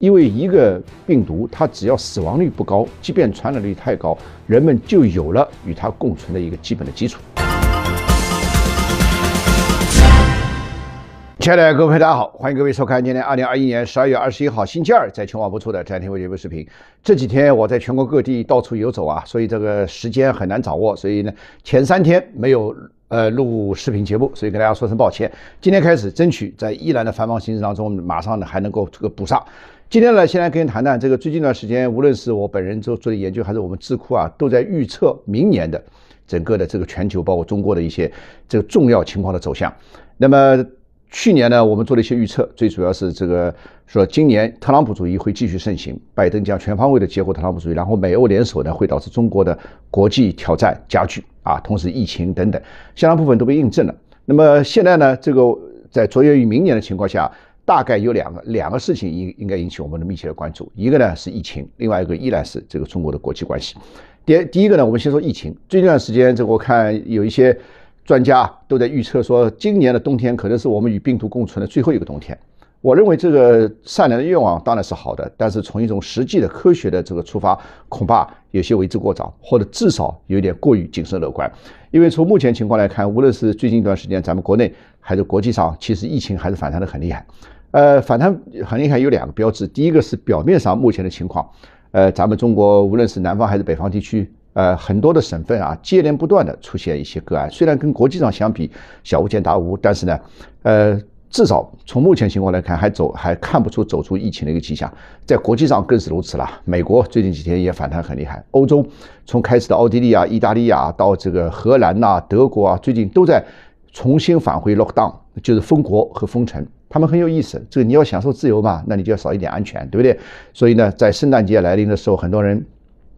因为一个病毒，它只要死亡率不高，即便传染率太高，人们就有了与它共存的一个基本的基础。亲爱的各位朋友，大家好，欢迎各位收看今天二零二一年十二月二十一号星期二在全网播出的《詹天佑》节目视频。这几天我在全国各地到处游走啊，所以这个时间很难掌握，所以呢，前三天没有。呃，录视频节目，所以跟大家说声抱歉。今天开始，争取在依然的繁忙行程当中，马上呢还能够这个补上。今天呢，先来跟您谈谈这个最近一段时间，无论是我本人做做的研究，还是我们智库啊，都在预测明年的整个的这个全球，包括中国的一些这个重要情况的走向。那么。去年呢，我们做了一些预测，最主要是这个说，今年特朗普主义会继续盛行，拜登将全方位的结合特朗普主义，然后美欧联手呢，会导致中国的国际挑战加剧啊。同时，疫情等等相当部分都被印证了。那么现在呢，这个在着眼于明年的情况下，大概有两个两个事情应应该引起我们的密切的关注，一个呢是疫情，另外一个依然是这个中国的国际关系。第第一个呢，我们先说疫情，最近一段时间这我看有一些。专家都在预测说，今年的冬天可能是我们与病毒共存的最后一个冬天。我认为这个善良的愿望当然是好的，但是从一种实际的科学的这个出发，恐怕有些为之过早，或者至少有点过于谨慎乐观。因为从目前情况来看，无论是最近一段时间，咱们国内还是国际上，其实疫情还是反弹的很厉害。呃，反弹很厉害有两个标志，第一个是表面上目前的情况，呃，咱们中国无论是南方还是北方地区。呃，很多的省份啊，接连不断的出现一些个案，虽然跟国际上相比小巫见大巫，但是呢，呃，至少从目前情况来看，还走还看不出走出疫情的一个迹象，在国际上更是如此了。美国最近几天也反弹很厉害，欧洲从开始的奥地利啊、意大利啊，到这个荷兰呐、德国啊，最近都在重新返回 lockdown，就是封国和封城。他们很有意思，这个你要享受自由嘛，那你就要少一点安全，对不对？所以呢，在圣诞节来临的时候，很多人。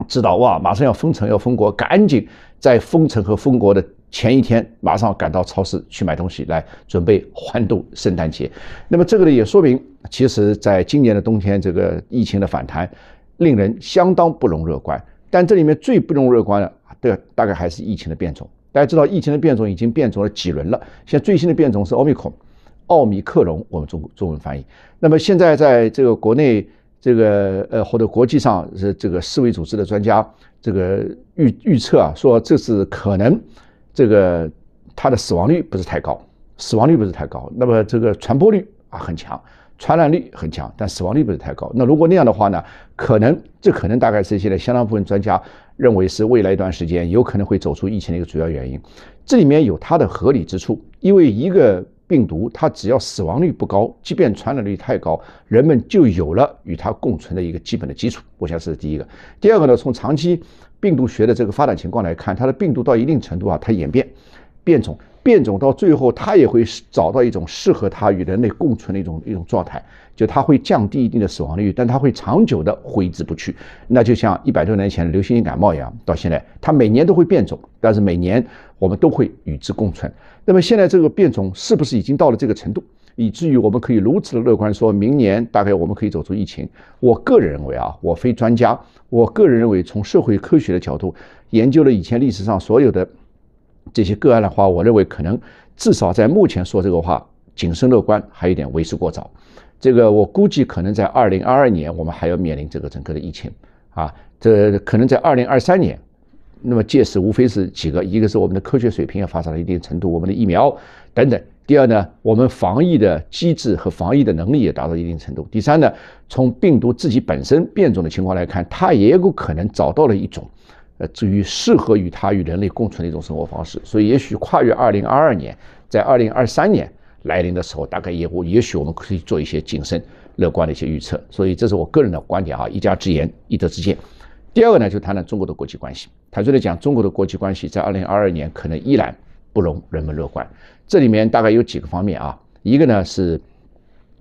知道哇，马上要封城，要封国，赶紧在封城和封国的前一天，马上赶到超市去买东西，来准备欢度圣诞节。那么这个呢，也说明，其实在今年的冬天，这个疫情的反弹，令人相当不容乐观。但这里面最不容乐观的，对，大概还是疫情的变种。大家知道，疫情的变种已经变种了几轮了，现在最新的变种是奥密戎，奥密克戎，我们中中文翻译。那么现在在这个国内。这个呃，或者国际上是这个世卫组织的专家，这个预预测啊，说这次可能，这个它的死亡率不是太高，死亡率不是太高，那么这个传播率啊很强，传染率很强，但死亡率不是太高。那如果那样的话呢，可能这可能大概是现在相当部分专家认为是未来一段时间有可能会走出疫情的一个主要原因。这里面有它的合理之处，因为一个。病毒它只要死亡率不高，即便传染率太高，人们就有了与它共存的一个基本的基础。我想这是第一个。第二个呢，从长期病毒学的这个发展情况来看，它的病毒到一定程度啊，它演变、变种。变种到最后，它也会找到一种适合它与人类共存的一种一种状态，就它会降低一定的死亡率，但它会长久的挥之不去。那就像一百多年前的流行性感冒一样，到现在它每年都会变种，但是每年我们都会与之共存。那么现在这个变种是不是已经到了这个程度，以至于我们可以如此的乐观？说明年大概我们可以走出疫情。我个人认为啊，我非专家，我个人认为，从社会科学的角度研究了以前历史上所有的。这些个案的话，我认为可能至少在目前说这个话，谨慎乐观还有点为时过早。这个我估计可能在二零二二年，我们还要面临这个整个的疫情啊。这可能在二零二三年，那么届时无非是几个：一个是我们的科学水平也发展到一定程度，我们的疫苗等等；第二呢，我们防疫的机制和防疫的能力也达到一定程度；第三呢，从病毒自己本身变种的情况来看，它也有可能找到了一种。呃，至于适合与它与人类共存的一种生活方式，所以也许跨越二零二二年，在二零二三年来临的时候，大概也我也许我们可以做一些谨慎乐观的一些预测。所以这是我个人的观点啊，一家之言，一德之见。第二个呢，就谈谈中国的国际关系。坦率的讲，中国的国际关系在二零二二年可能依然不容人们乐观。这里面大概有几个方面啊，一个呢是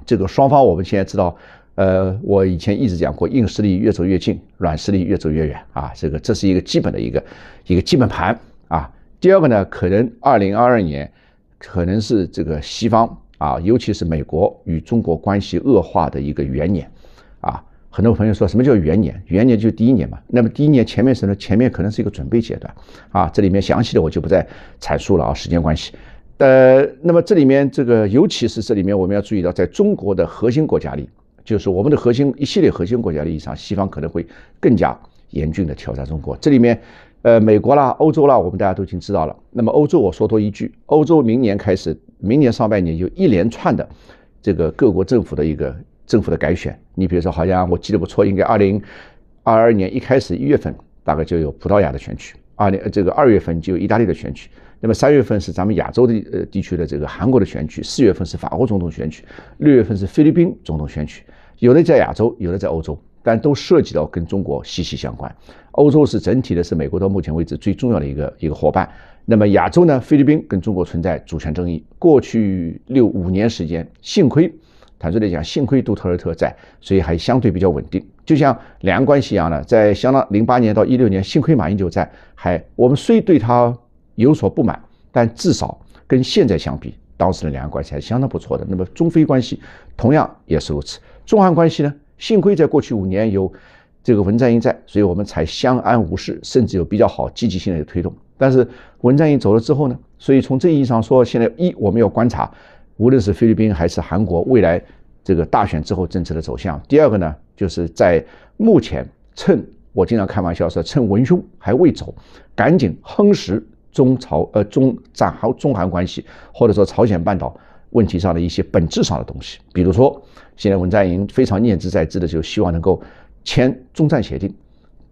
这个双方我们现在知道。呃，我以前一直讲过，硬实力越走越近，软实力越走越远啊，这个这是一个基本的一个一个基本盘啊。第二个呢，可能二零二二年可能是这个西方啊，尤其是美国与中国关系恶化的一个元年啊。很多朋友说什么叫元年？元年就第一年嘛。那么第一年前面什么？前面可能是一个准备阶段啊。这里面详细的我就不再阐述了啊，时间关系。呃，那么这里面这个，尤其是这里面我们要注意到，在中国的核心国家里。就是我们的核心一系列核心国家立场，西方可能会更加严峻的挑战中国。这里面，呃，美国啦，欧洲啦，我们大家都已经知道了。那么欧洲，我说多一句，欧洲明年开始，明年上半年就一连串的这个各国政府的一个政府的改选。你比如说，好像我记得不错，应该二零二二年一开始一月份，大概就有葡萄牙的选举；二零这个二月份就有意大利的选举。那么三月份是咱们亚洲的呃地区的这个韩国的选举，四月份是法国总统选举，六月份是菲律宾总统选举，有的在亚洲，有的在欧洲，但都涉及到跟中国息息相关。欧洲是整体的，是美国到目前为止最重要的一个一个伙伴。那么亚洲呢，菲律宾跟中国存在主权争议。过去六五年时间，幸亏坦率地讲，幸亏杜特尔特在，所以还相对比较稳定。就像两岸关系一样呢，在相当零八年到一六年，幸亏马英九在，还我们虽对他。有所不满，但至少跟现在相比，当时的两岸关系还是相当不错的。那么中非关系同样也是如此。中韩关系呢？幸亏在过去五年有这个文在寅在，所以我们才相安无事，甚至有比较好、积极性的推动。但是文在寅走了之后呢？所以从这意义上说，现在一我们要观察，无论是菲律宾还是韩国未来这个大选之后政策的走向。第二个呢，就是在目前趁我经常开玩笑说趁文胸还未走，赶紧夯实。中朝呃中战韩中韩关系，或者说朝鲜半岛问题上的一些本质上的东西，比如说现在文在寅非常念兹在兹的，就希望能够签《中战协定》。《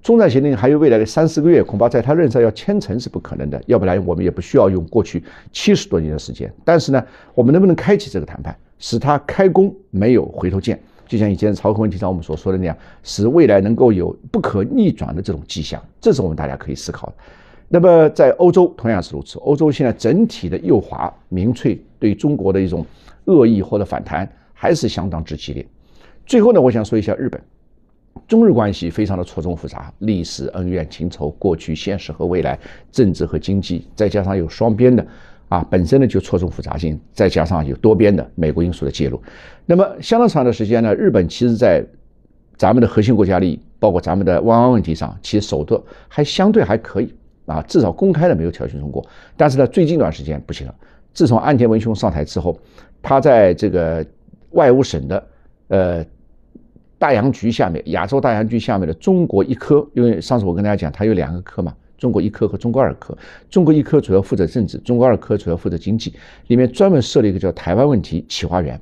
中战协定》还有未来的三四个月，恐怕在他任上要签成是不可能的，要不然我们也不需要用过去七十多年的时间。但是呢，我们能不能开启这个谈判，使他开工没有回头箭？就像以前朝核问题上我们所说的那样，使未来能够有不可逆转的这种迹象，这是我们大家可以思考的。那么，在欧洲同样是如此。欧洲现在整体的右华民粹对中国的一种恶意或者反弹还是相当之激烈。最后呢，我想说一下日本，中日关系非常的错综复杂，历史恩怨情仇、过去、现实和未来，政治和经济，再加上有双边的，啊，本身呢就错综复杂性，再加上有多边的美国因素的介入。那么相当长的时间呢，日本其实在咱们的核心国家利益，包括咱们的湾湾问题上，其实手段还相对还可以。啊，至少公开的没有挑衅中国，但是呢，最近一段时间不行了。自从岸田文雄上台之后，他在这个外务省的呃大洋局下面，亚洲大洋局下面的中国一科，因为上次我跟大家讲，他有两个科嘛，中国一科和中国二科。中国一科主要负责政治，中国二科主要负责经济，里面专门设立一个叫台湾问题企划员，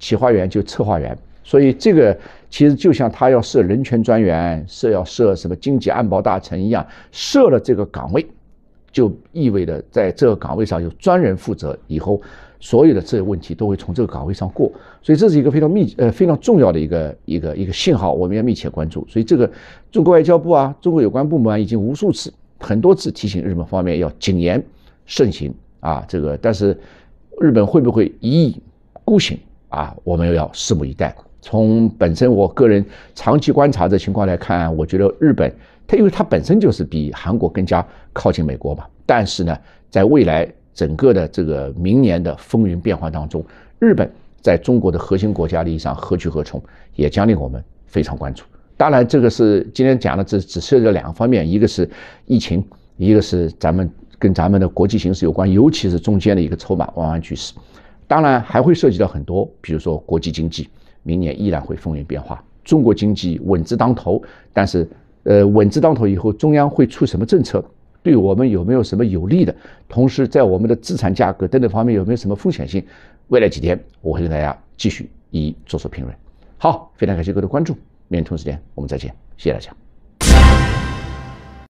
企划员就策划员。所以这个其实就像他要设人权专员，设要设什么经济安保大臣一样，设了这个岗位，就意味着在这个岗位上有专人负责，以后所有的这些问题都会从这个岗位上过。所以这是一个非常密呃非常重要的一个一个一个信号，我们要密切关注。所以这个中国外交部啊，中国有关部门啊，已经无数次、很多次提醒日本方面要谨言慎行啊。这个但是日本会不会一意孤行啊？我们又要拭目以待。从本身我个人长期观察的情况来看，我觉得日本，它因为它本身就是比韩国更加靠近美国嘛，但是呢，在未来整个的这个明年的风云变幻当中，日本在中国的核心国家利益上何去何从，也将令我们非常关注。当然，这个是今天讲的，只只涉及两个方面，一个是疫情，一个是咱们跟咱们的国际形势有关，尤其是中间的一个筹码弯弯曲势。当然还会涉及到很多，比如说国际经济。明年依然会风云变化，中国经济稳字当头，但是，呃，稳字当头以后，中央会出什么政策，对我们有没有什么有利的？同时，在我们的资产价格等等方面有没有什么风险性？未来几天，我会跟大家继续一一做出评论。好，非常感谢各位的关注，明天同时间我们再见，谢谢大家。